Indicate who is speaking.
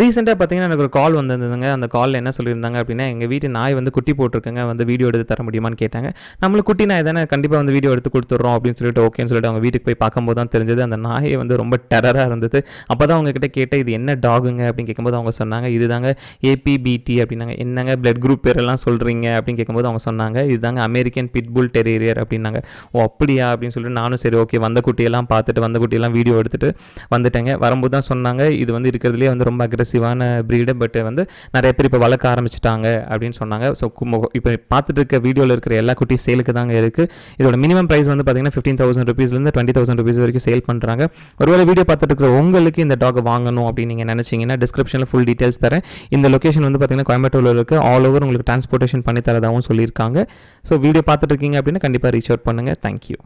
Speaker 1: ரீசெண்டாக பார்த்தீங்கன்னா எனக்கு ஒரு கால் வந்திருந்ததுங்க அந்த காலில் என்ன சொல்லியிருந்தாங்க அப்படின்னா எங்கள் வீட்டு நாய் வந்து குட்டி போட்டிருக்கங்க வந்து வீடியோ எடுத்து தர முடியுமான்னு கேட்டாங்க நம்மளுக்கு குட்டி நாய் தானே கண்டிப்பாக வந்து வீடியோ எடுத்து கொடுத்துட்றோம் அப்படின்னு சொல்லிட்டு ஓகேன்னு சொல்லிட்டு அவங்க வீட்டுக்கு போய் பார்க்கும்போது தான் தெரிஞ்சது அந்த நாயை வந்து ரொம்ப டெரராக இருந்தது அப்போ தான் அவங்கக்கிட்ட கேட்டால் இது என்ன டாகுங்க அப்படின்னு கேட்கும்போது அவங்க சொன்னாங்க இதுதாங்க ஏபிபிடி அப்படின்னாங்க என்னங்க பிளட் குரூப் பேரெல்லாம் சொல்கிறீங்க அப்படின்னு கேட்கும்போது அவங்க சொன்னாங்க இதுதாங்க அமெரிக்கன் பிட்புல் டெரீரியர் அப்படின்னாங்க ஓ அப்படியா அப்படின்னு சொல்லிட்டு நானும் சரி ஓகே வந்த குட்டியெல்லாம் பார்த்துட்டு வந்த குட்டியெல்லாம் வீடியோ எடுத்துகிட்டு வந்துட்டேங்க வரும்போது தான் சொன்னாங்க இது வந்து இருக்கிறதுலேயே வந்து ரொம்ப அக்ரஸ் அக்ரெசிவான ப்ரீடு பட் வந்து நிறைய பேர் இப்போ வளர்க்க ஆரம்பிச்சிட்டாங்க அப்படின்னு சொன்னாங்க ஸோ இப்போ பார்த்துட்டு இருக்க வீடியோவில் இருக்கிற எல்லா குட்டியும் சேலுக்கு தாங்க இருக்குது இதோட மினிமம் ப்ரைஸ் வந்து பார்த்தீங்கன்னா ஃபிஃப்டீன் தௌசண்ட் ருபீஸ்லேருந்து டுவெண்ட்டி தௌசண்ட் ருபீஸ் வரைக்கும் சேல் பண்ணுறாங்க ஒருவேளை வீடியோ பார்த்துட்டு இருக்கிற உங்களுக்கு இந்த டாக் வாங்கணும் அப்படின்னு நீங்கள் நினச்சிங்கன்னா டிஸ்கிரிப்ஷனில் ஃபுல் டீட்டெயில்ஸ் தரேன் இந்த லொக்கேஷன் வந்து பார்த்தீங்கன்னா கோயம்புத்தூரில் இருக்குது ஆல் ஓவர் உங்களுக்கு டிரான்ஸ்போர்ட்டேஷன் பண்ணி தரதாகவும் சொல்லியிருக்காங்க ஸோ வீடியோ பார்த்துட்டு இருக்கீங்க அப்படின்னா கண்டிப்பாக ரீச் அவுட் பண்ணுங்கள் தேங்க்யூ